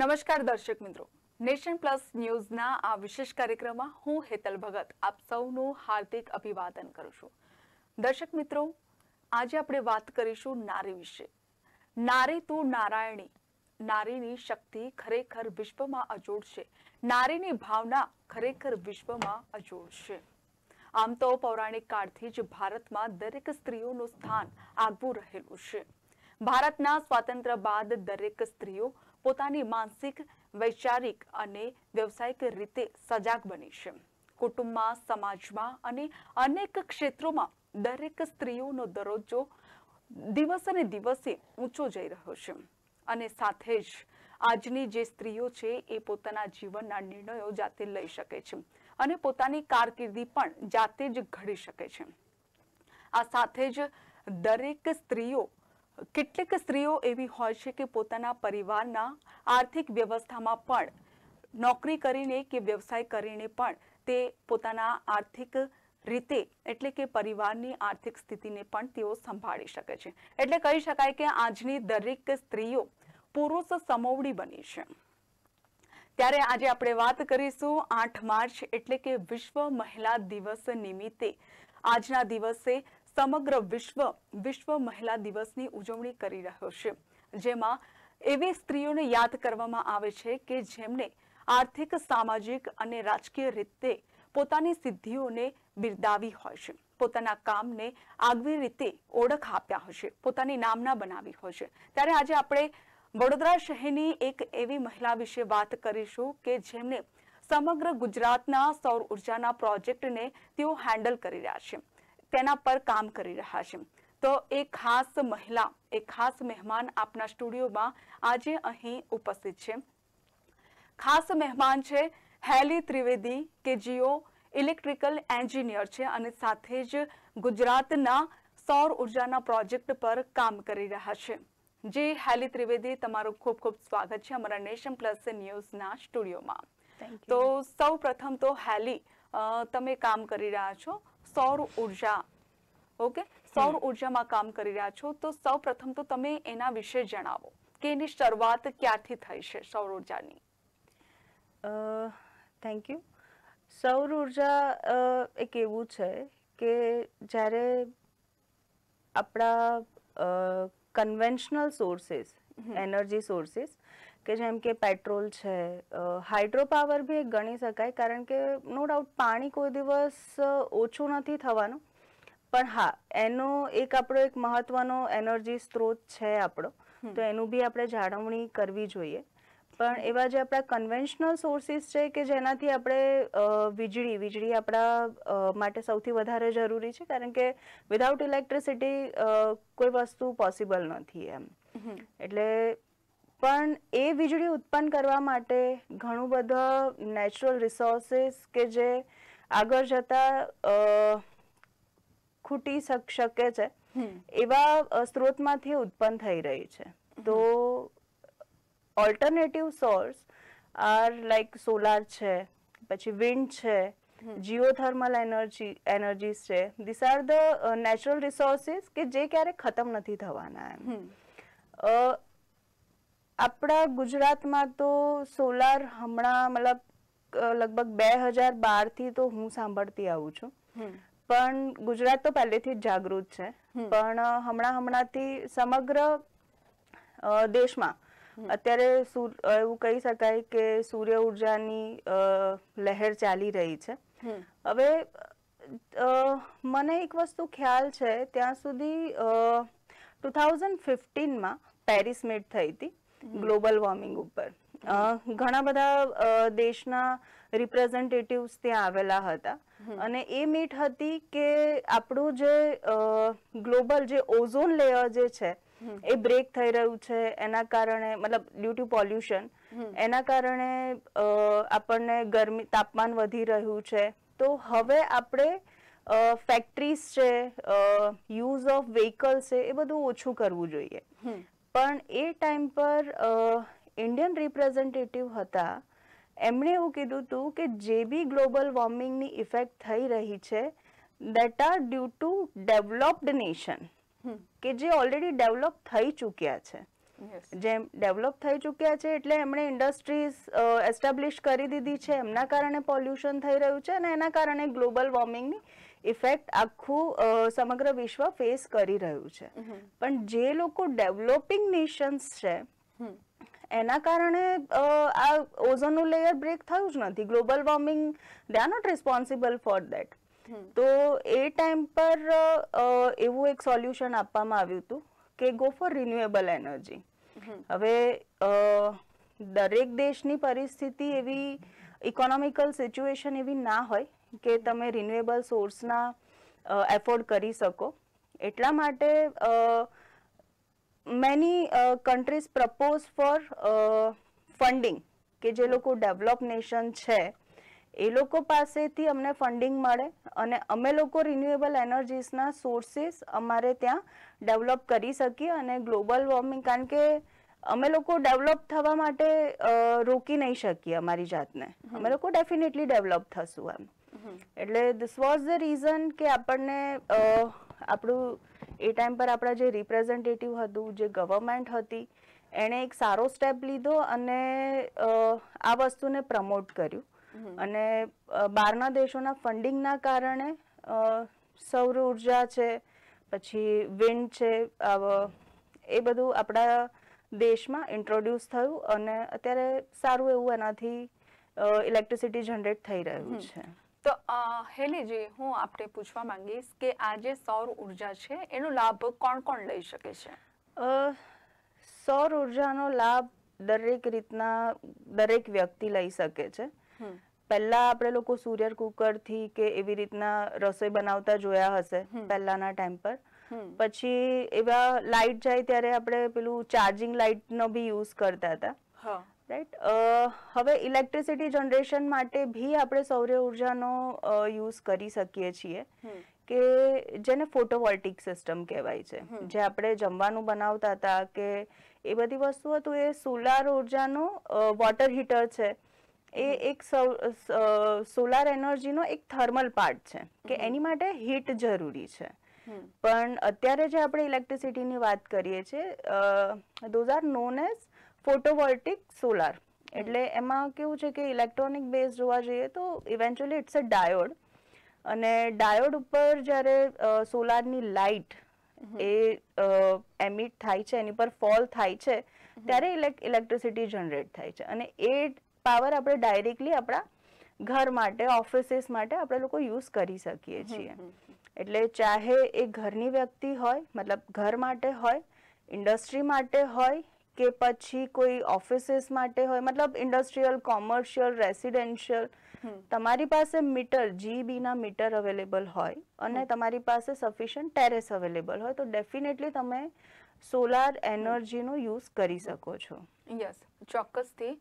નમસ્કાર દર્શક મિત્રો નેશન પ્લસ ન્યૂઝના આ વિશેષ કાર્યક્રમમાં હું હેતલ ભગત આપ સૌનું હાર્દિક અભિવાદન કરું છું દર્શક મિત્રો આજે આપણે વાત કરીશું નારી વિશે નારી તું નારાયણી નારીની શક્તિ ખરેખર વિશ્વમાં અજોડ છે નારીની ભાવના ખરેખર વિશ્વમાં અજોડ છે આમ તો પૌરાણિક કાળથી જ ભારતમાં દરેક સ્ત્રીઓનું સ્થાન આગવું રહેલું છે ભારતના સ્વાતંત્ર્ય બાદ દરેક સ્ત્રીઓ પોતાની માનસિક વૈચારિક અને વ્યવસાયિક રીતે સજાગ બની છે કુટુંબમાં સમાજમાં અને અનેક ક્ષેત્રોમાં દરેક સ્ત્રીઓનો દરજ્જો દિવસ અને દિવસે ઊંચો જઈ રહ્યો છે અને સાથે જ આજની જે સ્ત્રીઓ છે એ પોતાના જીવનના નિર્ણયો જાતે લઈ શકે છે અને પોતાની કારકિર્દી પણ જાતે જ ઘડી શકે છે આ સાથે જ દરેક સ્ત્રીઓ કેટલીક સ્ત્રીઓ એવી હોય છે કે પોતાના પરિવારના આર્થિક વ્યવસ્થામાં પણ નોકરી કરીને કે વ્યવસાય કરીને પણ તે પોતાના આર્થિક રીતે એટલે કે પરિવારની આર્થિક સ્થિતિને પણ તેઓ સંભાળી શકે છે એટલે કહી શકાય કે આજની દરેક સ્ત્રીઓ પુરુષ સમોવડી બની છે ત્યારે આજે આપણે વાત કરીશું આઠ માર્ચ એટલે કે વિશ્વ મહિલા દિવસ નિમિત્તે આજના દિવસે સમગ્ર વિશ્વ વિશ્વ મહિલા દિવસની ઉજવણી કરી રહ્યો છે જેમાં એવી સ્ત્રીઓને યાદ કરવામાં આવે છે કે જેમણે આર્થિક સામાજિક અને રાજકીય રીતે પોતાની સિદ્ધિઓને બિરદાવી હોય છે પોતાના કામને આગવી રીતે ઓળખ આપ્યા હોય છે પોતાની નામના બનાવી હોય છે ત્યારે આજે આપણે વડોદરા શહેરની એક એવી મહિલા વિશે વાત કરીશું કે જેમણે સમગ્ર ગુજરાતના સૌર ઉર્જાના પ્રોજેક્ટને તેઓ હેન્ડલ કરી રહ્યા છે તેના પર કામ કરી રહ્યા છે તો એ ખાસ મહિલા એ ખાસ મહેમાન આપના સ્ટુડિયોમાં આજે અહીં ઉપસ્થિત છે ખાસ મહેમાન છે હેલી ત્રિવેદી કે જીઓ ઇલેક્ટ્રિકલ એન્જિનિયર છે અને સાથે જ ગુજરાતના સૌર ઉર્જાના પ્રોજેક્ટ પર કામ કરી રહ્યા છે જે હેલી ત્રિવેદી તમારું ખૂબ ખૂબ સ્વાગત છે અમારા નેશન પ્લસ ન્યૂઝના સ્ટુડિયોમાં તો સૌ પ્રથમ તો હેલી તમે કામ કરી રહ્યા છો સૌર ઉર્જા ઓકે સૌર ઉર્જામાં કામ કરી રહ્યા છો તો સૌ પ્રથમ તો તમે એના વિશે જણાવો કે એની શરૂઆત ક્યાંથી થઈ છે સૌર ઉર્જાની થેન્ક યુ સૌર ઉર્જા એક એવું છે કે જ્યારે આપણા કન્વેન્શનલ સોર્સિસ એનર્જી સોર્સિસ કે જેમ કે પેટ્રોલ છે હાઇડ્રો પાવર બી ગણી શકાય કારણ કે નો ડાઉટ પાણી કોઈ દિવસ ઓછું નથી થવાનું પણ હા એનો એક આપણો એક મહત્વનો એનર્જી સ્ત્રોત છે આપણો તો એનું બી આપણે જાળવણી કરવી જોઈએ પણ એવા જે આપણા કન્વેન્શનલ સોર્સિસ છે કે જેનાથી આપણે વીજળી વીજળી આપણા માટે સૌથી વધારે જરૂરી છે કારણ કે વિધાઉટ ઇલેક્ટ્રિસિટી કોઈ વસ્તુ પોસિબલ નથી એમ એટલે પણ એ વીજળી ઉત્પન્ન કરવા માટે ઘણું બધા નેચરલ રિસોર્સિસ કે જે આગળ જતા ખૂટી શકે છે એવા સ્ત્રોતમાંથી ઉત્પન્ન થઈ રહી છે તો alternative source are like solar છે પછી વિન્ડ છે જીઓથર્મલ એનર્જી એનર્જીસ છે this are the natural resources કે જે ક્યારેક ખતમ નથી થવાના એમ આપણા ગુજરાતમાં તો સોલાર હમણાં મતલબ લગભગ બે હજાર બારથી તો હું સાંભળતી આવું છું પણ ગુજરાત તો પહેલેથી જ જાગૃત છે પણ હમણાં હમણાંથી સમગ્ર દેશમાં અત્યારે એવું કહી શકાય કે સૂર્ય ઉર્જાની લહેર ચાલી રહી છે હવે મને એક વસ્તુ ખ્યાલ છે ત્યાં સુધી ટુ થાઉઝન્ડ ફિફ્ટીનમાં પેરિસ મીટ થઈ હતી ગ્લોબલ વોર્મિંગ ઉપર ઘણા બધા દેશના રિપ્રેઝેન્ટેટિવ્સ ત્યાં આવેલા હતા અને એ મીટ હતી કે આપણું જે ગ્લોબલ જે ઓઝોન લેયર જે છે એ બ્રેક થઈ રહ્યું છે એના કારણે મતલબ ડ્યુ ટુ પોલ્યુશન એના કારણે આપણને ગરમી તાપમાન વધી રહ્યું છે તો હવે આપણે ફેક્ટરીઝ છે યુઝ ઓફ વ્હીકલ્સ છે એ બધું ઓછું કરવું જોઈએ પણ એ ટાઈમ પર ઇન્ડિયન રિપ્રેઝેન્ટેટિવ હતા એમણે એવું કીધું હતું કે જે બી ગ્લોબલ વોર્મિંગની ઇફેક્ટ થઈ રહી છે that are due to developed nation કે જે ઓલરેડી ડેવલપ થઈ ચૂક્યા છે જેમ ડેવલપ થઈ ચૂક્યા છે એટલે એમણે ઇન્ડસ્ટ્રીઝ એસ્ટાબ્લિશ કરી દીધી છે એમના કારણે પોલ્યુશન થઈ રહ્યું છે અને એના કારણે ગ્લોબલ વોર્મિંગની ઇફેક્ટ આખું સમગ્ર વિશ્વ ફેસ કરી રહ્યું છે પણ જે લોકો ડેવલોપિંગ નેશન્સ છે એના કારણે આ ઓઝોનનું લેયર બ્રેક થયું જ નથી global warming they are not responsible for that તો એ ટાઈમ પર એવું એક સોલ્યુશન આપવામાં આવ્યું હતું કે ગો ફોર રિન્યુએબલ એનર્જી હવે દરેક દેશની પરિસ્થિતિ એવી ઇકોનોમિકલ સિચ્યુએશન એવી ના હોય કે તમે રિન્યુએબલ સોર્સના એફોર્ડ કરી શકો એટલા માટે many countries propose for funding કે જે લોકો ડેવલપ નેશન છે એ લોકો પાસેથી અમને ફંડિંગ મળે અને અમે લોકો રિન્યુએબલ એનર્જીસના સોર્સીસ અમારે ત્યાં ડેવલપ કરી શકીએ અને ગ્લોબલ વોર્મિંગ કારણ કે અમે લોકો ડેવલપ થવા માટે રોકી નહીં શકીએ અમારી જાતને અમે લોકો ડેફિનેટલી ડેવલપ થશું એમ એટલે ધીસ વોઝ ધ રીઝન કે આપણને આપણું એ ટાઈમ પર આપણા જે રિપ્રેઝેન્ટેટિવ હતું જે ગવર્મેન્ટ હતી એણે એક સારો સ્ટેપ લીધો અને આ વસ્તુને પ્રમોટ કર્યું અને બહારના દેશોના ફંડિંગના કારણે સૌર ઉર્જા છે પછી વિન્ડ છે એ બધું આપણા દેશમાં ઇન્ટ્રોડ્યુસ થયું અને અત્યારે સારું એવું એનાથી ઇલેક્ટ્રિસિટી જનરેટ થઈ રહ્યું છે તો હેલીજી હું આપણે પૂછવા માંગીશ કે આ જે સૌર ઉર્જા છે એનો લાભ કોણ કોણ લઈ શકે છે સૌર ઉર્જાનો લાભ દરેક રીતના દરેક વ્યક્તિ લઈ શકે છે પહેલા આપણે લોકો સૂર્ય કુકર થી કે એવી રીતના રસોઈ બનાવતા જોયા હશે પહેલાના ટાઈમ પર પછી એવા લાઇટ જાય ત્યારે આપણે પેલું ચાર્જિંગ લાઇટ નો બી યુઝ કરતા હતા રાઈટ હવે ઇલેક્ટ્રિસિટી જનરેશન માટે ભી આપણે સૌર્ય ઉર્જાનો યુઝ કરી શકીએ છીએ કે જેને ફોટોવોલ્ટિક સિસ્ટમ કહેવાય છે જે આપણે જમવાનું બનાવતા હતા કે એ બધી વસ્તુ હતું એ સોલાર ઉર્જાનો વોટર હીટર છે એ એક સોલાર એનર્જીનો એક થર્મલ પાર્ટ છે કે એની માટે હીટ જરૂરી છે પણ અત્યારે જે આપણે ઇલેક્ટ્રિસિટીની વાત કરીએ છીએ those are known as photovoltaic solar hmm. એટલે એમાં કેવું છે કે ઇલેક્ટ્રોનિક બેઝ જોવા જઈએ તો ઇવેન્ચ્યુઅલી ઇટ્સ અ ડાયોડ અને ડાયોડ ઉપર જ્યારે સોલારની લાઇટ hmm. એ એમિટ થાય છે એની પર ફોલ થાય છે hmm. ત્યારે ઇલેક્ટ્રિસિટી જનરેટ થાય છે અને એ પાવર આપણે ડાયરેક્ટલી આપણા ઘર માટે ઓફિસીસ માટે આપણે લોકો યુઝ કરી શકીએ છીએ એટલે ચાહે એ ઘરની વ્યક્તિ હોય મતલબ ઘર માટે હોય ઇન્ડસ્ટ્રી માટે હોય કે પછી કોઈ ઓફિસીસ માટે હોય મતલબ ઇન્ડસ્ટ્રીયલ કોમર્શિયલ રેસિડેન્શિયલ તમારી પાસે મીટર જીબી ના મીટર અવેલેબલ હોય અને તમારી પાસે સફિશિયન્ટ ટેરેસ અવેલેબલ હોય તો ડેફિનેટલી તમે સોલાર એનર્જીનો યુઝ કરી શકો છો યસ ચોક્કસથી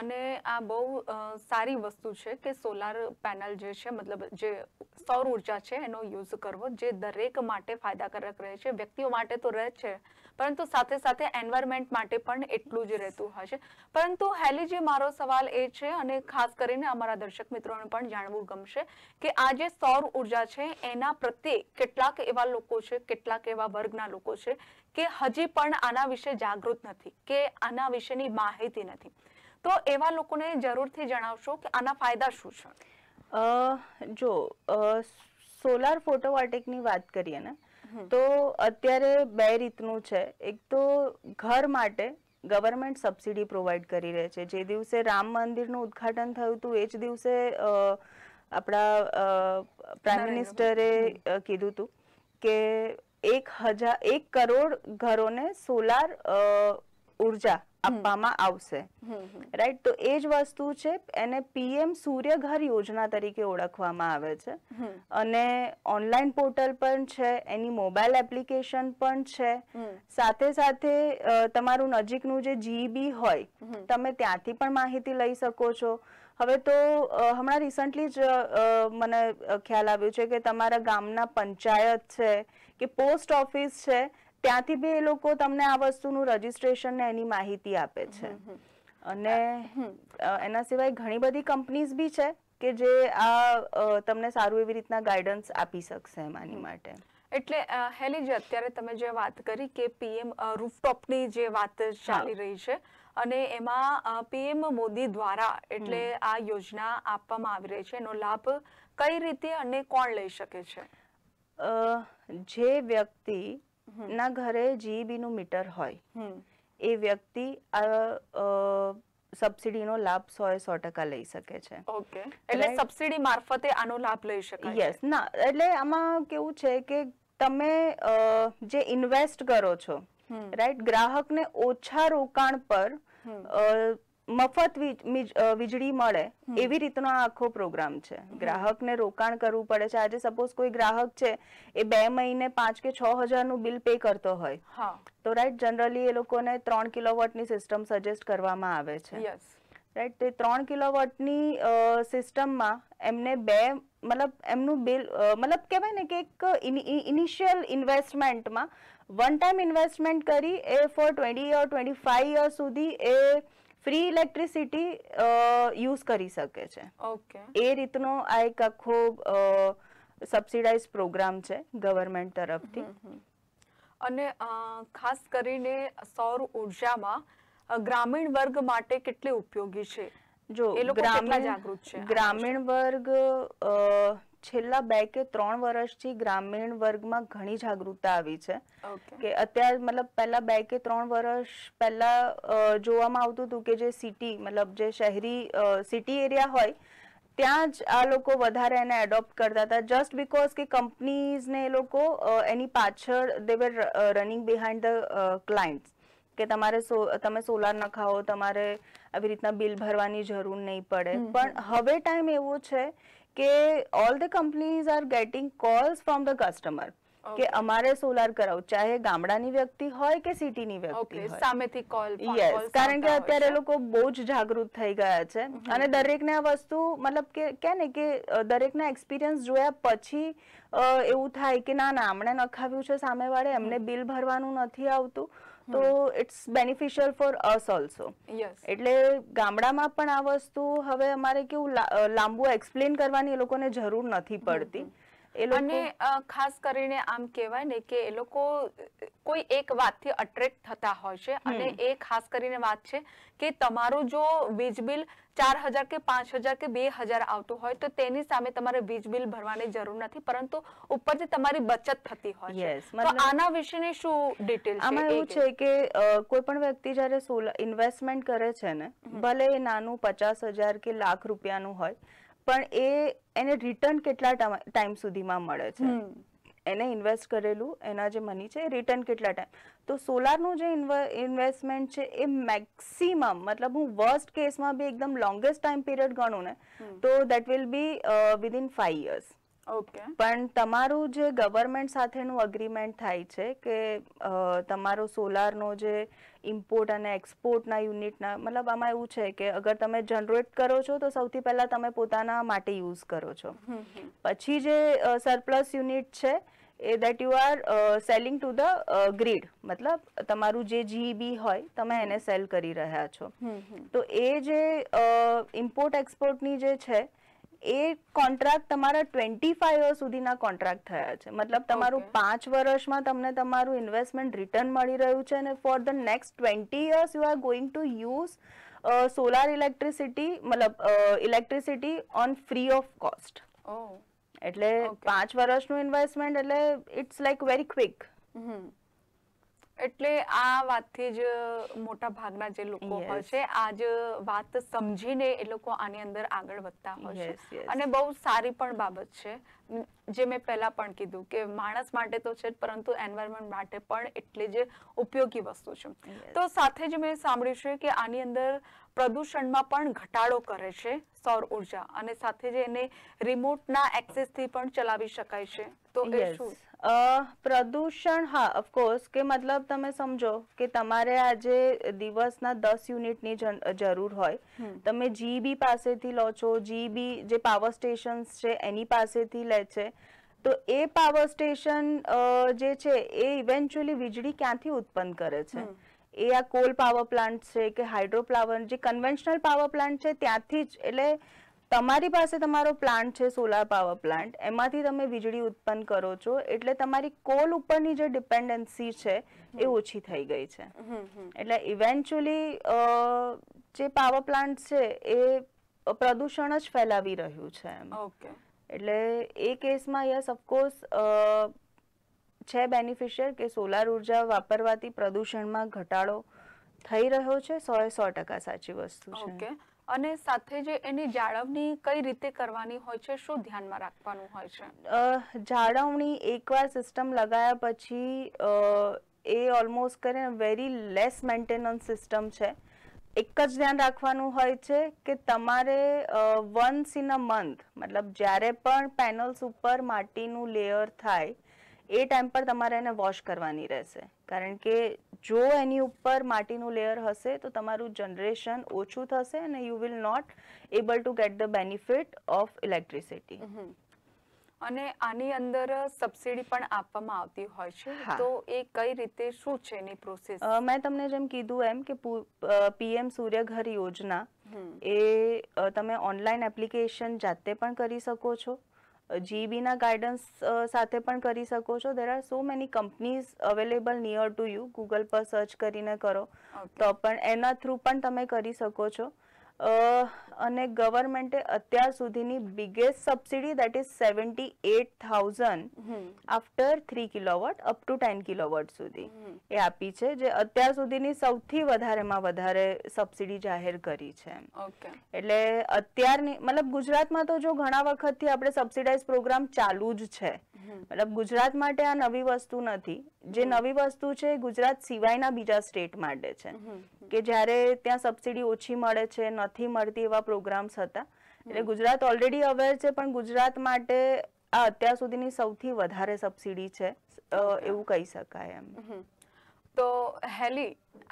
અને આ બહુ સારી વસ્તુ છે કે સોલાર પેનલ જે છે મતલબ જે સૌર ઉર્જા છે એનો યુઝ કરવો જે દરેક માટે ફાયદાકારક રહે છે વ્યક્તિઓ માટે તો રહે છે પરંતુ સાથે સાથે એન્વાયરમેન્ટ માટે પણ એટલું જ રહેતું હશે પરંતુ હેલી જે મારો સવાલ એ છે અને ખાસ કરીને અમારા દર્શક મિત્રોને પણ જાણવું ગમશે કે આ જે સૌર ઉર્જા છે એના પ્રત્યે કેટલાક એવા લોકો છે કેટલાક એવા વર્ગના લોકો છે કે હજી પણ આના વિશે જાગૃત નથી કે આના વિશેની માહિતી નથી તો એવા લોકોને જરૂરથી જણાવશો કે આના ફાયદા શું છે જો સોલાર ફોટોવોલ્ટેકની વાત કરીએ ને તો અત્યારે બે રીતનું છે એક તો ઘર માટે ગવર્મેન્ટ સબસિડી પ્રોવાઈડ કરી રહે છે જે દિવસે રામ મંદિરનું ઉદ્ઘાટન થયું હતું એ જ દિવસે આપણા પ્રાઇમ મિનિસ્ટરે કીધું હતું કે એક હજાર એક કરોડ ઘરોને સોલાર ઉર્જા આપવામાં આવશે રાઈટ તો એ જ વસ્તુ છે એને પીએમ સૂર્યઘર યોજના તરીકે ઓળખવામાં આવે છે અને ઓનલાઈન પોર્ટલ પણ છે એની મોબાઈલ એપ્લિકેશન પણ છે સાથે સાથે તમારું નજીકનું જે જીબી e હોય તમે ત્યાંથી પણ માહિતી લઈ શકો છો હવે તો હમણાં રિસન્ટલી જ મને ખ્યાલ આવ્યો છે કે તમારા ગામના પંચાયત છે કે પોસ્ટ ઓફિસ છે ત્યાંથી બી એ લોકો તમને આ વસ્તુનું રજીસ્ટ્રેશન ને એની માહિતી આપે છે અને એના સિવાય ઘણી બધી કંપનીઝ બી છે કે જે આ તમને સારું એવી રીતના ગાઈડન્સ આપી શકશે એમાંની માટે એટલે હેલી જે અત્યારે તમે જે વાત કરી કે પીએમ રૂફટોપની જે વાત ચાલી રહી છે અને એમાં પીએમ મોદી દ્વારા એટલે આ યોજના આપવામાં આવી રહી છે એનો લાભ કઈ રીતે અને કોણ લઈ શકે છે જે વ્યક્તિ ના ઘરે નું મીટર હોય એ વ્યક્તિ આ નો લાભ સો એ સો ટકા લઈ શકે છે એટલે સબસિડી મારફતે આનો લાભ લઈ શકે યસ ના એટલે આમાં કેવું છે કે તમે જે ઇન્વેસ્ટ કરો છો રાઈટ ગ્રાહકને ઓછા રોકાણ પર મફત વીજળી મળે એવી રીતનો આખો પ્રોગ્રામ છે ગ્રાહકને રોકાણ કરવું પડે છે આજે સપોઝ કોઈ ગ્રાહક છે એ બે મહિને પાંચ કે છ હજાર નું બિલ પે કરતો હોય તો રાઈટ જનરલી એ લોકોને ત્રણ કિલોવોટની સિસ્ટમ સજેસ્ટ કરવામાં આવે છે રાઈટ તો એ ત્રણ કિલોવોટની સિસ્ટમમાં એમને બે મતલબ એમનું બિલ મતલબ કહેવાય ને કે એક ઇનિશિયલ ઇન્વેસ્ટમેન્ટમાં વન ટાઈમ ઇન્વેસ્ટમેન્ટ કરી એ for twenty year twenty five year સુધી એ ફ્રી ઇલેક્ટ્રિસિટી યુઝ કરી શકે છે ઓકે એ રીતનો આ એક આખો સબસિડાઇઝ પ્રોગ્રામ છે ગવર્મેન્ટ તરફથી અને ખાસ કરીને સૌર ઉર્જામાં ગ્રામીણ વર્ગ માટે કેટલી ઉપયોગી છે જો ગ્રામીણ જાગૃત છે ગ્રામીણ વર્ગ છેલ્લા બે કે ત્રણ વર્ષથી ગ્રામીણ વર્ગમાં ઘણી જાગૃતતા આવી છે કે અત્યારે મતલબ પહેલા બે કે ત્રણ વર્ષ પહેલા જોવામાં આવતું હતું કે જે સિટી મતલબ જે શહેરી સિટી એરિયા હોય ત્યાં જ આ લોકો વધારે એને એડોપ્ટ કરતા હતા જસ્ટ બીકોઝ કે કંપનીઝને એ લોકો એની પાછળ they were running behind the clients કે તમારે તમે સોલાર નખાવો તમારે આવી રીતના બિલ ભરવાની જરૂર નહીં પડે પણ હવે ટાઈમ એવો છે કે all the companies are getting calls from the customer કે અમારે સોલાર કરાવું ચાહે ગામડાની વ્યક્તિ હોય કે સિટીની વ્યક્તિ સામેથી કોલ યસ કારણ કે અત્યારે લોકો બહુ જ જાગૃત થઈ ગયા છે અને દરેકને આ વસ્તુ મતલબ કે કે ને કે દરેકના એક્સપિરિયન્સ જોયા પછી એવું થાય કે ના ના હમણાં નખાવ્યું છે સામેવાળે એમને બિલ ભરવાનું નથી આવતું તો it's beneficial for us also એટલે ગામડામાં પણ આ વસ્તુ હવે અમારે કેવું લાંબુ એક્સપ્લેન કરવાની એ લોકોને જરૂર નથી પડતી અને ખાસ કરીને આમ કહેવાય ને કે એ લોકો કોઈ એક વાતથી અટ્રેક્ટ થતા હોય છે અને એ ખાસ કરીને વાત છે કે તમારું જો વીજ બિલ ચાર હજાર કે પાંચ હજાર કે બે હજાર આવતું હોય તો તેની સામે તમારે વીજ બિલ ભરવાની જરૂર નથી પરંતુ ઉપર જે તમારી બચત થતી હોય છે તો આના વિશેની શું ડિટેલ આમાં એવું છે કે કોઈ પણ વ્યક્તિ જયારે સોલર ઇન્વેસ્ટમેન્ટ કરે છે ને ભલે એ નાનું પચાસ હજાર કે લાખ રૂપિયાનું હોય પણ એ એને રિટર્ન કેટલા ટાઈમ સુધીમાં મળે છે એને ઇન્વેસ્ટ કરેલું એના જે મની છે રિટર્ન કેટલા ટાઈમ તો સોલારનું જે ઇન્વેસ્ટમેન્ટ છે એ મેક્સિમમ મતલબ હું વર્સ્ટ કેસમાં બી એકદમ લોંગેસ્ટ ટાઈમ પીરિયડ ગણું ને તો that will be within five years okay પણ તમારું જે ગવર્મેન્ટ સાથેનું અગ્રીમેન્ટ થાય છે કે તમારો સોલારનો જે ઇમ્પોર્ટ અને એક્સપોર્ટના યુનિટના મતલબ આમાં એવું છે કે અગર તમે જનરેટ કરો છો તો સૌથી પહેલા તમે પોતાના માટે યુઝ કરો છો પછી જે સરપ્લસ યુનિટ છે એ that you are selling to the grid મતલબ તમારું જે જીબી e હોય તમે એને સેલ કરી રહ્યા છો તો એ જે ઇમ્પોર્ટ એક્સપોર્ટની જે છે એ કોન્ટ્રાક્ટ તમારા ટ્વેન્ટી ફાઈવ યર સુધીના કોન્ટ્રાક્ટ થયા છે મતલબ તમારું પાંચ વર્ષમાં તમને તમારું ઇન્વેસ્ટમેન્ટ રિટર્ન મળી રહ્યું છે અને for the next twenty years you are going to use solar electricity મતલબ electricity on free of cost એટલે પાંચ વર્ષનું ઇન્વેસ્ટમેન્ટ એટલે it's like very quick hmm એટલે આ વાતથી જ મોટા ભાગના જે લોકો હોય છે આ જ વાત સમજીને એ લોકો આની અંદર આગળ વધતા હોય છે અને બહુ સારી પણ બાબત છે જે મેં પહેલા પણ કીધું કે માણસ માટે તો છે પરંતુ એન્વાયરમેન્ટ માટે પણ એટલી જ ઉપયોગી વસ્તુ છે તો સાથે જ મેં સાંભળ્યું છે કે આની અંદર પ્રદૂષણમાં પણ ઘટાડો કરે છે સૌર ઉર્જા અને સાથે જ એને રિમોટના એક્સેસથી પણ ચલાવી શકાય છે તો એ શું પ્રદૂષણ હા ઓફકોર્સ કે મતલબ તમે સમજો કે તમારે આજે દિવસના દસ યુનિટની જરૂર હોય તમે જીબી પાસેથી લો છો જીબી જે પાવર સ્ટેશન છે એની પાસેથી લે છે તો એ પાવર સ્ટેશન જે છે એ ઇવેન્ચ્યુઅલી વીજળી ક્યાંથી ઉત્પન્ન કરે છે એ આ કોલ પાવર પ્લાન્ટ છે કે હાઇડ્રો પાવર જે કન્વેન્શનલ પાવર પ્લાન્ટ છે ત્યાંથી જ એટલે તમારી પાસે તમારો પ્લાન્ટ છે સોલાર પાવર પ્લાન્ટ એમાંથી તમે વીજળી ઉત્પન્ન કરો છો એટલે તમારી કોલ ઉપરની જે ડિપેન્ડન્સી છે એ ઓછી થઈ ગઈ છે એટલે ઇવેન્ચ્યુઅલી જે પાવર પ્લાન્ટ છે એ પ્રદૂષણ જ ફેલાવી રહ્યું છે એમ એટલે એ કેસમાં યસ ઓફકોર્સ છે બેનિફિશિયર કે સોલાર ઉર્જા વાપરવાથી પ્રદૂષણમાં ઘટાડો થઈ રહ્યો છે સો એ સો ટકા સાચી વસ્તુ છે ઓકે અને સાથે જે એની જાળવણી કઈ રીતે કરવાની હોય છે શું ધ્યાનમાં રાખવાનું હોય છે જાળવણી એકવાર સિસ્ટમ લગાયા પછી એ ઓલમોસ્ટ કરીને વેરી લેસ મેન્ટેનન્સ સિસ્ટમ છે એક જ ધ્યાન રાખવાનું હોય છે કે તમારે વન્સ ઇન અ મંથ મતલબ જ્યારે પણ પેનલ્સ ઉપર માટીનું લેયર થાય એ ટાઈમ પર તમારે એને વોશ કરવાની રહેશે કારણ કે જો એની ઉપર માટીનું લેયર હશે તો તમારું જનરેશન ઓછું થશે અને you will not able to get the benefit of electricity અને આની અંદર સબસિડી પણ આપવામાં આવતી હોય છે તો એ કઈ રીતે શું છે એની પ્રોસેસ મેં તમને જેમ કીધું એમ કે પીએમ સૂર્યઘર યોજના એ તમે ઓનલાઈન એપ્લિકેશન જાતે પણ કરી શકો છો જીબીના ગાઈડન્સ સાથે પણ કરી શકો છો there are so many companies available near to you Google પર સર્ચ કરીને કરો તો પણ એના થ્રુ પણ તમે કરી શકો છો અને ગવર્મેન્ટે અત્યાર સુધીની biggest subsidy that is seventy eight thousand after three kilowatt up to ten kilowatt સુધી એ આપી છે જે અત્યાર સુધીની સૌથી વધારેમાં વધારે સબસિડી જાહેર કરી છે એટલે અત્યારની મતલબ ગુજરાતમાં તો જો ઘણા વખતથી આપણે સબસિડાઇઝ પ્રોગ્રામ ચાલુ જ છે મતલબ ગુજરાત માટે આ નવી વસ્તુ નથી જે નવી વસ્તુ છે ગુજરાત સિવાયના બીજા સ્ટેટ માટે છે કે જ્યારે ત્યાં સબસિડી ઓછી મળે છે નથી મળતી એવા પ્રોગ્રામ્સ હતા એટલે ગુજરાત ઓલરેડી અવેર છે પણ ગુજરાત માટે આ અત્યાર સુધીની સૌથી વધારે સબસિડી છે એવું કહી શકાય એમ તો હેલી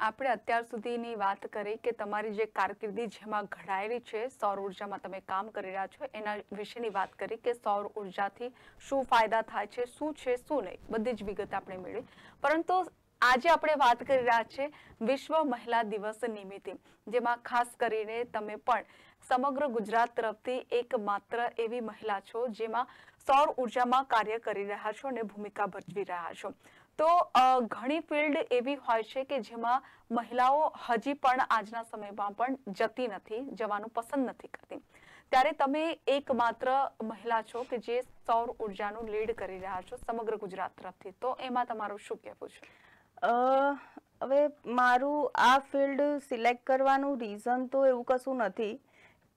આપણે અત્યાર સુધીની વાત કરી કે તમારી જે કારકિર્દી જેમાં ઘડાયેલી છે સૌર ઉર્જામાં તમે કામ કરી રહ્યા છો એના વિશેની વાત કરી કે સૌર ઉર્જાથી શું ફાયદા થાય છે શું છે શું નહીં બધી જ વિગત આપણે મેળવી પરંતુ આજે આપણે વાત કરી રહ્યા છે વિશ્વ મહિલા દિવસ નિમિત્તે જેમાં ખાસ કરીને તમે પણ સમગ્ર ગુજરાત તરફથી એક માત્ર એવી મહિલા છો જેમાં સૌર ઉર્જામાં કાર્ય કરી રહ્યા છો અને ભૂમિકા ભજવી રહ્યા છો તો ઘણી ફિલ્ડ એવી હોય છે કે જેમાં મહિલાઓ હજી પણ આજના સમયમાં પણ જતી નથી જવાનું પસંદ નથી કરતી ત્યારે તમે એકમાત્ર મહિલા છો કે જે સૌર ઉર્જાનું લીડ કરી રહ્યા છો સમગ્ર ગુજરાત તરફથી તો એમાં તમારું શું કહેવું છે હવે મારું આ ફિલ્ડ સિલેક્ટ કરવાનું રીઝન તો એવું કશું નથી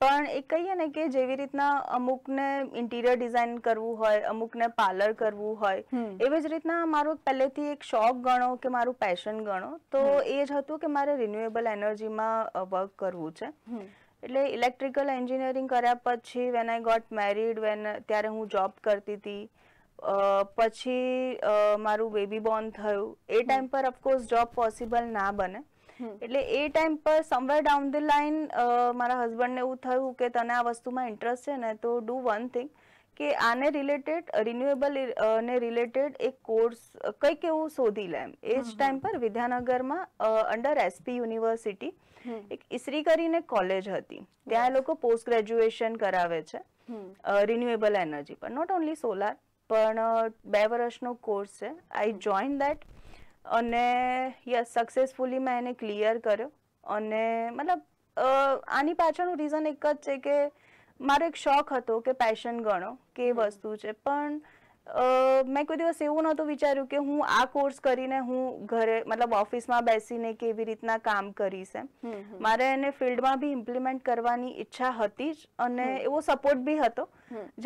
પણ એ કહીએ ને કે જેવી રીતના અમુકને ઇન્ટિરિયર ડિઝાઇન કરવું હોય અમુકને પાર્લર કરવું હોય એવી જ રીતના મારો પહેલેથી એક શોખ ગણો કે મારું પેશન ગણો તો એ જ હતું કે મારે રિન્યુએબલ એનર્જીમાં વર્ક કરવું છે એટલે ઇલેક્ટ્રિકલ એન્જિનિયરિંગ કર્યા પછી when I got married when ત્યારે હું જોબ કરતી હતી પછી મારું બેબી બોર્ન થયું એ ટાઈમ પર ઓફકોર્સ જોબ પોસિબલ ના બને એટલે એ ટાઈમ પર સમવેર ડાઉન ધ લાઈન મારા હસબન્ડને એવું થયું કે તને આ વસ્તુમાં ઇન્ટરેસ્ટ છે ને તો ડુ વન થિંગ કે આને રિલેટેડ રિન્યુએબલ ને રિલેટેડ એક કોર્સ કંઈક એવું શોધી લે એમ એ જ ટાઈમ પર વિદ્યાનગરમાં અંડર એસપી યુનિવર્સિટી એક ઇસરી કરીને કોલેજ હતી ત્યાં એ લોકો પોસ્ટ ગ્રેજ્યુએશન કરાવે છે રિન્યુએબલ એનર્જી પર નોટ ઓનલી સોલાર પણ બે વર્ષનો કોર્સ છે આઈ જોઈન દેટ અને યસ સક્સેસફુલી મેં એને ક્લિયર કર્યો અને મતલબ આની પાછળનું રીઝન એક જ છે કે મારો એક શોખ હતો કે પેશન ગણો કે વસ્તુ છે પણ મેં કોઈ દિવસ એવું નહોતું વિચાર્યું કે હું આ કોર્સ કરીને હું ઘરે મતલબ ઓફિસમાં બેસીને કેવી રીતના કામ કરીશ એમ મારે એને ફિલ્ડમાં બી ઇમ્પ્લિમેન્ટ કરવાની ઈચ્છા હતી જ અને એવો સપોર્ટ બી હતો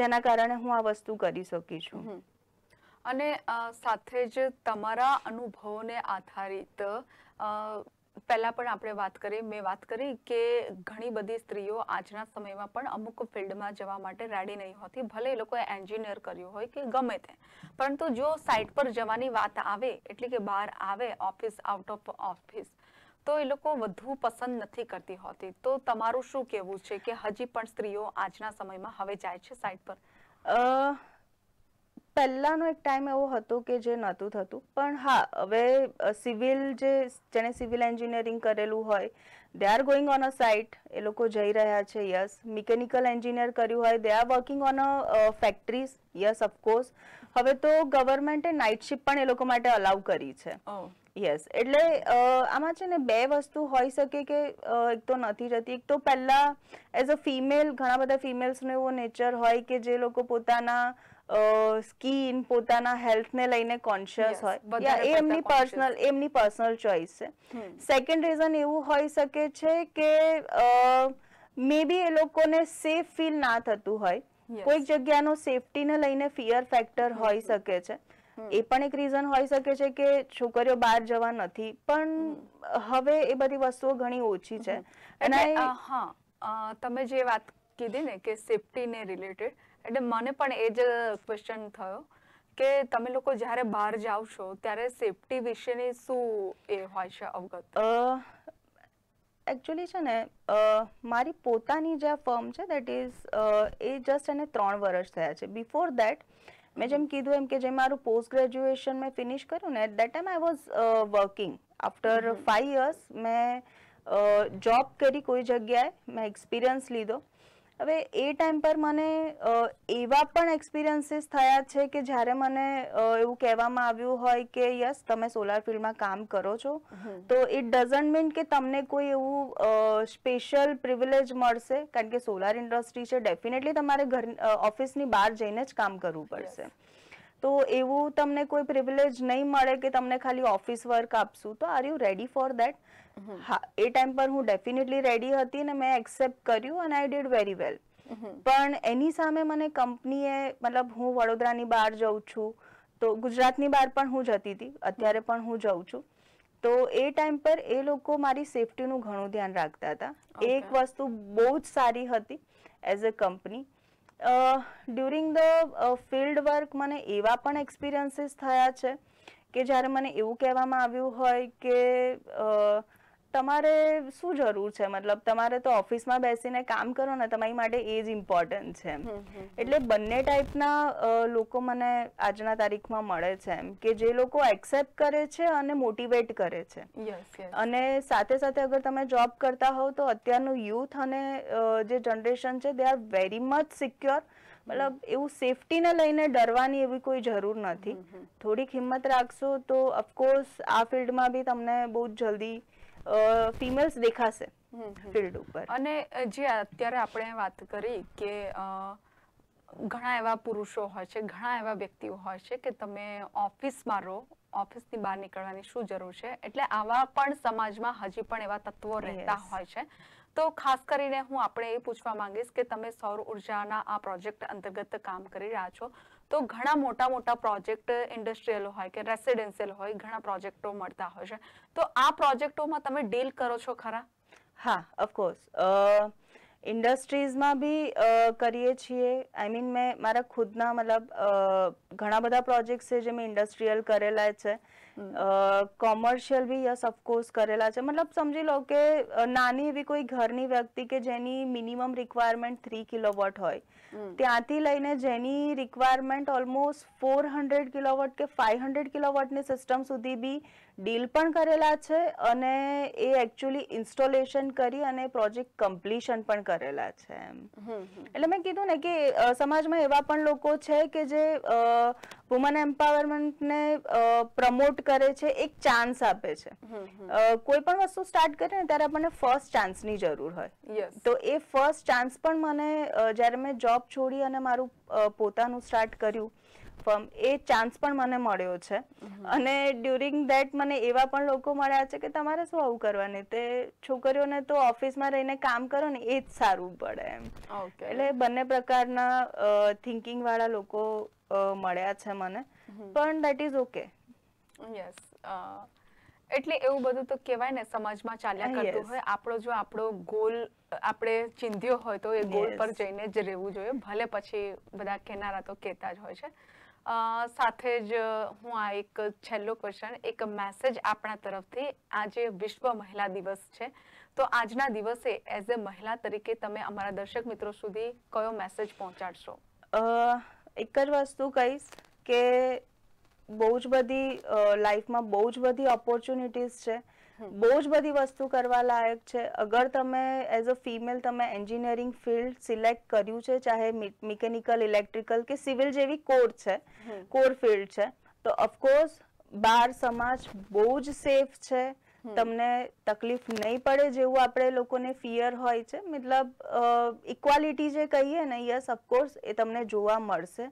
જેના કારણે હું આ વસ્તુ કરી શકી છું અને સાથે જ તમારા અનુભવોને આધારિત પહેલાં પણ આપણે વાત કરી મેં વાત કરી કે ઘણી બધી સ્ત્રીઓ આજના સમયમાં પણ અમુક ફિલ્ડમાં જવા માટે રેડી નહીં હોતી ભલે એ લોકોએ એન્જિનિયર કર્યું હોય કે ગમે તે પરંતુ જો સાઇટ પર જવાની વાત આવે એટલે કે બહાર આવે ઓફિસ આઉટ ઓફ ઓફિસ તો એ લોકો વધુ પસંદ નથી કરતી હોતી તો તમારું શું કહેવું છે કે હજી પણ સ્ત્રીઓ આજના સમયમાં હવે જાય છે સાઇટ પર પહેલાનો એક ટાઈમ એવો હતો કે જે નહોતું થતું પણ હા હવે સિવિલ જે જેણે સિવિલ એન્જિનિયરિંગ કરેલું હોય they are going on a site એ લોકો જઈ રહ્યા છે યસ મિકેનિકલ એન્જિનિયર કર્યું હોય they are working on a factories yes of course હવે તો ગવર્મેન્ટે નાઇટ શિફ્ટ પણ એ લોકો માટે અલાઉ કરી છે યસ એટલે આમાં છે ને બે વસ્તુ હોઈ શકે કે એક તો નથી જતી એક તો પહેલા એઝ અ ફિમેલ ઘણા બધા ફિમેલ્સનો એવો નેચર હોય કે જે લોકો પોતાના સ્કીન પોતાના હેલ્થને લઈને કોન્શિયસ હોય યા એમની પર્સનલ એમની પર્સનલ ચોઇસ છે સેકન્ડ રીઝન એવું હોઈ શકે છે કે મે બી એ લોકોને સેફ ફીલ ના થતું હોય કોઈક જગ્યાનો સેફટીને લઈને ફિયર ફેક્ટર હોઈ શકે છે એ પણ એક રીઝન હોઈ શકે છે કે છોકરીઓ બહાર જવા નથી પણ હવે એ બધી વસ્તુઓ ઘણી ઓછી છે અને હા તમે જે વાત કીધી ને કે સેફટીને રિલેટેડ એટલે મને પણ એ જ ક્વેશ્ચન થયો કે તમે લોકો જ્યારે બહાર જાઓ છો ત્યારે સેફટી વિશેની શું એ હોય છે અવગત એકચ્યુઅલી છે ને મારી પોતાની જે ફર્મ છે દેટ ઇઝ એ જસ્ટ એને ત્રણ વર્ષ થયા છે બિફોર દેટ મેં જેમ કીધું એમ કે જે મારું પોસ્ટ ગ્રેજ્યુએશન મેં ફિનિશ કર્યું ને at that time I was working after five years મેં જોબ કરી કોઈ જગ્યાએ મેં એક્સપિરિયન્સ લીધો હવે એ ટાઈમ પર મને એવા પણ એક્સપિરિયન્સીસ થયા છે કે જ્યારે મને એવું કહેવામાં આવ્યું હોય કે યસ તમે સોલાર ફિલ્ડમાં કામ કરો છો તો ઇટ ડઝન્ટ મીન કે તમને કોઈ એવું સ્પેશિયલ પ્રિવિલેજ મળશે કારણ કે સોલાર ઇન્ડસ્ટ્રી છે ડેફિનેટલી તમારે ઘર ઓફિસની બહાર જઈને જ કામ કરવું પડશે તો એવું તમને કોઈ પ્રિવિલેજ નહીં મળે કે તમને ખાલી ઓફિસ વર્ક આપશું તો are you ready for that એ ટાઈમ પર હું ડેફિનેટલી રેડી હતી અને મેં એક્સેપ્ટ કર્યું અને આઈ ડીડ વેરી વેલ પણ એની સામે મને કંપનીએ મતલબ હું વડોદરાની બહાર જઉં છું તો ગુજરાતની બહાર પણ હું જતી હતી અત્યારે પણ હું જઉં છું તો એ ટાઈમ પર એ લોકો મારી સેફટીનું ઘણું ધ્યાન રાખતા હતા એક વસ્તુ બહુ જ સારી હતી as a company during the field work મને એવા પણ એક્સપિરિયન્સીસ થયા છે કે જ્યારે મને એવું કહેવામાં આવ્યું હોય કે તમારે શું જરૂર છે મતલબ તમારે તો ઓફિસમાં બેસીને કામ કરો ને તમારી માટે એ જ ઇમ્પોર્ટન્ટ છે એટલે બંને ટાઈપના લોકો મને આજના તારીખમાં મળે છે એમ કે જે લોકો એક્સેપ્ટ કરે છે અને મોટિવેટ કરે છે અને સાથે સાથે અગર તમે જોબ કરતા હોવ તો અત્યારનું યુથ અને જે જનરેશન છે they are very much secure મતલબ એવું સેફટીને લઈને ડરવાની એવી કોઈ જરૂર નથી થોડીક હિંમત રાખશો તો અફકોર્સ આ ફિલ્ડમાં બી તમને બહુ જ જલ્દી ફિમેલ્સ દેખાશે ફિલ્ડ ઉપર અને જે અત્યારે આપણે વાત કરી કે ઘણા એવા પુરુષો હોય છે ઘણા એવા વ્યક્તિઓ હોય છે કે તમે ઓફિસમાં રહો ઓફિસની બહાર નીકળવાની શું જરૂર છે એટલે આવા પણ સમાજમાં હજી પણ એવા તત્વો રહેતા હોય છે તો ખાસ કરીને હું આપણે એ પૂછવા માંગીશ કે તમે સૌર ઉર્જાના આ પ્રોજેક્ટ અંતર્ગત કામ કરી રહ્યા છો તો ઘણા મોટા મોટા પ્રોજેક્ટ ઇન્ડસ્ટ્રીયલ હોય કે રેસિડેન્શિયલ હોય ઘણા પ્રોજેક્ટો મળતા હોય છે તો આ પ્રોજેક્ટોમાં તમે ડીલ કરો છો ખરા હા ઓફકોર્સ ઇન્ડસ્ટ્રીઝમાં બી કરીએ છીએ આઈ મીન મેં મારા ખુદના મતલબ ઘણા બધા પ્રોજેક્ટ્સ છે જે મેં ઇન્ડસ્ટ્રીયલ કરેલા છે કોમર્શિયલ બી યસ ઓફકોર્સ કરેલા છે મતલબ સમજી લો કે નાની એવી કોઈ ઘરની વ્યક્તિ કે જેની મિનિમમ રિક્વાયરમેન્ટ થ્રી કિલોવોટ હોય ત્યાંથી લઈને જેની requirement almost four hundred kilowatt કે ફાઈવ હંડ્રેડ કિલોવોટની સિસ્ટમ સુધી બી ડીલ પણ કરેલા છે અને એ એકચ્યુઅલી ઇન્સ્ટોલેશન કરી અને પ્રોજેક્ટ કમ્પ્લીશન પણ કરેલા છે એટલે મેં કીધું ને કે સમાજમાં એવા પણ લોકો છે કે જે વુમન એમ્પાવરમેન્ટને પ્રમોટ કરે છે એક ચાન્સ આપે છે કોઈ પણ વસ્તુ સ્ટાર્ટ કરે ને ત્યારે આપણને ફર્સ્ટ ચાન્સની જરૂર હોય તો એ ફર્સ્ટ ચાન્સ પણ મને જ્યારે મેં જોબ છોડી અને મારું પોતાનું સ્ટાર્ટ કર્યું ફર્મ એ ચાન્સ પણ મને મળ્યો છે અને ડ્યુરિંગ દેટ મને એવા પણ લોકો મળ્યા છે કે તમારે શું આવું કરવાની તે છોકરીઓને તો ઓફિસમાં રહીને કામ કરો ને એ જ સારું પડે એમ એટલે બંને પ્રકારના થિંકિંગ વાળા લોકો મળ્યા છે મને પણ દેટ ઇઝ ઓકે યસ એટલે એવું બધું તો કહેવાય ને સમાજમાં ચાલ્યા કરતું હોય આપણો જો આપણો ગોલ આપણે ચિંધ્યો હોય તો એ ગોલ પર જઈને જ રહેવું જોઈએ ભલે પછી બધા કહેનારા તો કહેતા જ હોય છે સાથે જ હું આ એક છેલ્લો ક્વેશ્ચન એક મેસેજ આપણા તરફથી આજે વિશ્વ મહિલા દિવસ છે તો આજના દિવસે એઝ એ મહિલા તરીકે તમે અમારા દર્શક મિત્રો સુધી કયો મેસેજ પહોંચાડશો એક જ વસ્તુ કહીશ કે બહુ જ બધી લાઈફમાં બહુ જ બધી ઓપોર્ચ્યુનિટીઝ છે બહુ જ બધી વસ્તુ કરવા લાયક છે અગર તમે એઝ અ ફિમેલ તમે એન્જિનિયરિંગ ફિલ્ડ સિલેક્ટ કર્યું છે ચાહે મિકેનિકલ ઇલેક્ટ્રિકલ કે સિવિલ જેવી કોર છે કોર ફિલ્ડ છે તો ઓફકોર્સ બાર સમાજ બહુ જ સેફ છે તમને તકલીફ નહીં પડે જેવું આપણે લોકોને ફિયર હોય છે મતલબ ઇક્વાલિટી જે કહીએ ને યસ ઓફકોર્સ એ તમને જોવા મળશે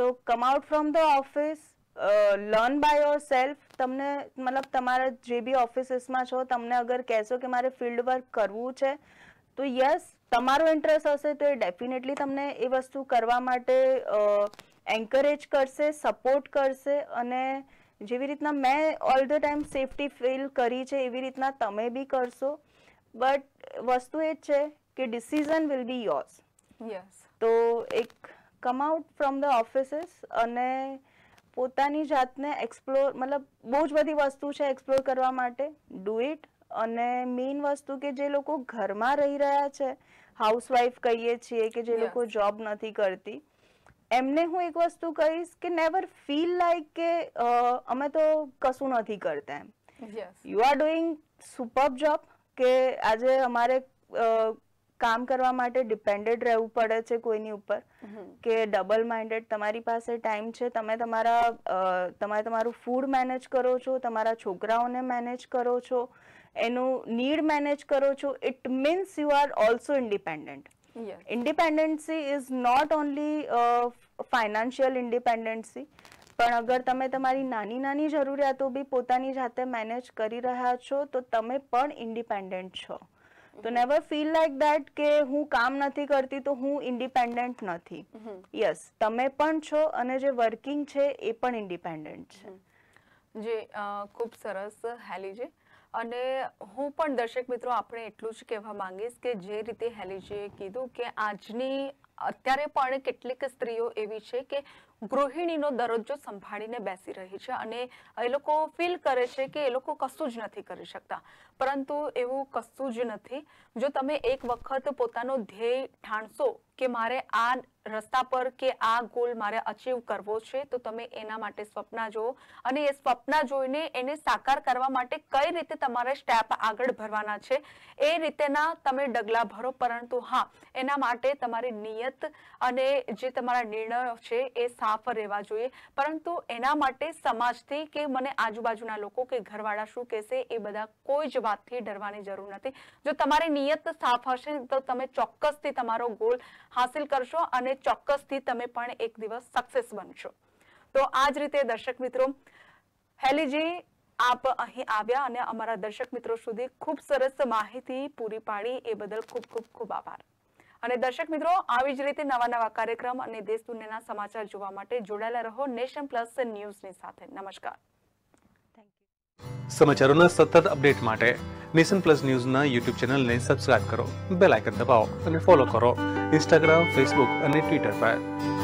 તો come out from the office learn by yourself તમને મતલબ તમારા જે બી ઓફિસીસમાં છો તમને અગર કહેશો કે મારે ફિલ્ડ વર્ક કરવું છે તો યસ તમારો ઇન્ટરેસ્ટ હશે તો એ ડેફિનેટલી તમને એ વસ્તુ કરવા માટે એન્કરેજ કરશે સપોર્ટ કરશે અને જેવી રીતના મેં all the time safety feel કરી છે એવી રીતના તમે બી કરશો બટ વસ્તુ એ જ છે કે decision will be yours yes તો એક come out from the offices અને પોતાની જાતને એક્સપ્લોર મતલબ બહુ જ બધી વસ્તુ છે એક્સપ્લોર કરવા માટે ડુ ઇટ અને મેઇન વસ્તુ કે જે લોકો ઘરમાં રહી રહ્યા છે હાઉસવાઈફ કહીએ છીએ કે જે લોકો જોબ નથી કરતી એમને હું એક વસ્તુ કહીશ કે નેવર ફીલ લાઈક કે અમે તો કશું નથી કરતા એમ you are doing super job કે આજે અમારે કામ કરવા માટે ડિપેન્ડેડ રહેવું પડે છે કોઈની ઉપર કે ડબલ માઇન્ડેડ તમારી પાસે ટાઈમ છે તમે તમારા તમે તમારું ફૂડ મેનેજ કરો છો તમારા છોકરાઓને મેનેજ કરો છો એનું નીડ મેનેજ કરો છો it means you are also independent independency is not only financial independency પણ અગર તમે તમારી નાની નાની જરૂરિયાતો બી પોતાની જાતે મેનેજ કરી રહ્યા છો તો તમે પણ ઇન્ડિપેન્ડન્ટ છો તો નેવર ફીલ લાઈક દેટ કે હું કામ નથી કરતી તો હું ઇન્ડિપેન્ડન્ટ નથી યસ તમે પણ છો અને જે વર્કિંગ છે એ પણ ઇન્ડિપેન્ડન્ટ છે જે ખૂબ સરસ હેલીજે અને હું પણ દર્શક મિત્રો આપણે એટલું જ કહેવા માંગીશ કે જે રીતે હેલીજીએ કીધું કે આજની અત્યારે પણ કેટલીક સ્ત્રીઓ એવી છે કે ગૃહિણીનો દરજ્જો સંભાળીને બેસી રહી છે અને એ લોકો ફીલ કરે છે કે એ લોકો કશું જ નથી કરી શકતા પરંતુ એવું કશું જ નથી જો તમે એક વખત પોતાનો ધ્યેય ઠાણશો કે મારે આ રસ્તા પર કે આ ગોલ મારે અચીવ કરવો છે તો તમે એના માટે સ્વપ્ન જો અને એ સ્વપ્ન જોઈને એને સાકાર કરવા માટે કઈ રીતે તમારે સ્ટેપ આગળ ભરવાના છે એ રીતેના તમે ડગલા ભરો પરંતુ હા એના માટે તમારી નિયત અને જે તમારા નિર્ણયો છે એ સાફ રહેવા જોઈએ પરંતુ એના માટે સમાજથી કે મને આજુબાજુના લોકો કે ઘરવાળા શું કહેશે એ બધા કોઈ જ વાતથી ડરવાની જરૂર નથી જો તમારી નિયત સાફ હશે તો તમે ચોક્કસથી તમારો ગોલ હાંસિલ કરશો અને ચોક્કસથી તમે પણ એક દિવસ સક્સેસ બનશો તો આ જ રીતે દર્શક મિત્રો હેલીજી આપ અહીં આવ્યા અને અમારા દર્શક મિત્રો સુધી ખૂબ સરસ માહિતી પૂરી પાડી એ બદલ ખૂબ ખૂબ ખૂબ આભાર અને દર્શક મિત્રો આવી જ રીતે નવા નવા કાર્યક્રમ અને દેશ દુનિયાના સમાચાર જોવા માટે જોડાયેલા રહો નેશન પ્લસ ન્યૂઝની સાથે નમસ્કાર સમાચારોના સતત અપડેટ માટે નેશન પ્લસ ન્યૂઝના યુટ્યુબ ચેનલને સબસ્ક્રાઇબ કરો બેલ આઇકન દબાવો અને ફોલો કરો ઇન્સ્ટાગ્રામ ફેસબુક અને ટ્વિટર પર